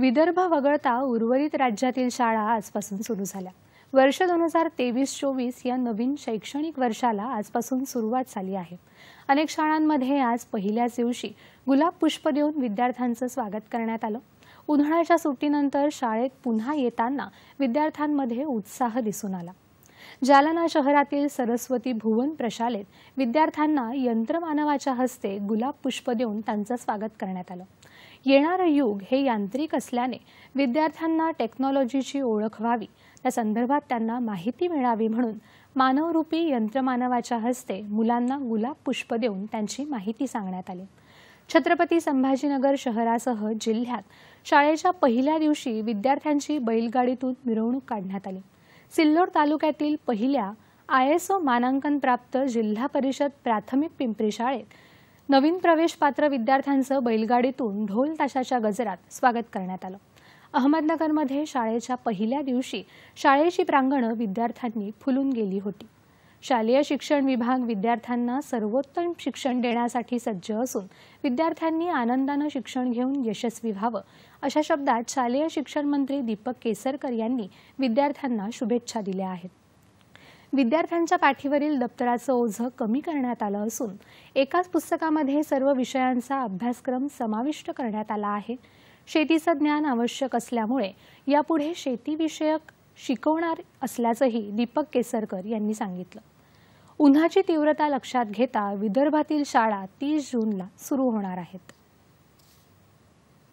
विदर्भ वगळता उर्वरित राज्यातील शाळा आजपासून सुरू झाल्या वर्ष दोन हजार तेवीस चोवीस या नवीन शैक्षणिक वर्षाला आजपासून सुरुवात झाली आहे अनेक शाळांमध्ये आज पहिल्याच दिवशी गुलाब पुष्प देऊन विद्यार्थ्यांचं स्वागत करण्यात आलं उन्हाळ्याच्या सुट्टीनंतर शाळेत पुन्हा येताना विद्यार्थ्यांमध्ये उत्साह दिसून आला जालना शहरातील सरस्वती भुवन प्रशालेत विद्यार्थ्यांना यंत्रमानवाच्या हस्ते गुलाब पुष्प देऊन त्यांचं स्वागत करण्यात आलं येणारं युग हे यांत्रिक असल्याने विद्यार्थ्यांना टेक्नॉलॉजीची ओळख व्हावी त्या संदर्भात त्यांना माहिती मिळावी म्हणून मानवरूपी यंत्रमानवाच्या हस्ते मुलांना गुलाब पुष्प देऊन त्यांची माहिती सांगण्यात आली छत्रपती संभाजीनगर शहरासह जिल्ह्यात शाळेच्या पहिल्या दिवशी विद्यार्थ्यांची बैलगाडीतून मिरवणूक काढण्यात आली सिल्लोड तालुक्यातील पहिल्या आय एस ओ मानांकन प्राप्त जिल्हा परिषद प्राथमिक पिंपरी शाळेत नवीन प्रवेशपात्र विद्यार्थ्यांचं बैलगाडीतून ढोल ताशाच्या गजरात स्वागत करण्यात आलं अहमदनगरमध्ये शाळेच्या पहिल्या दिवशी शाळेची प्रांगणं विद्यार्थ्यांनी फुलून गेली होती शालेय शिक्षण विभाग विद्यार्थ्यांना सर्वोत्तम शिक्षण देण्यासाठी सज्ज असून विद्यार्थ्यांनी आनंदानं शिक्षण घेऊन यशस्वी व्हावं अशा शब्दात शालेय शिक्षण मंत्री दीपक केसरकर यांनी विद्यार्थ्यांना शुभेच्छा दिल्या आहेत विद्यार्थ्यांच्या पाठीवरील दप्तराचं ओझं कमी करण्यात आलं असून एकाच पुस्तकामध्ये सर्व विषयांचा अभ्यासक्रम समाविष्ट करण्यात आला आहे शेतीचं ज्ञान आवश्यक असल्यामुळे यापुढे शेतीविषयक शिकवणार असल्याचंही दीपक केसरकर यांनी सांगितलं उन्हाची तीव्रता लक्षात घेता विदर्भातील शाळा तीस जूनला सुरू होणार आहेत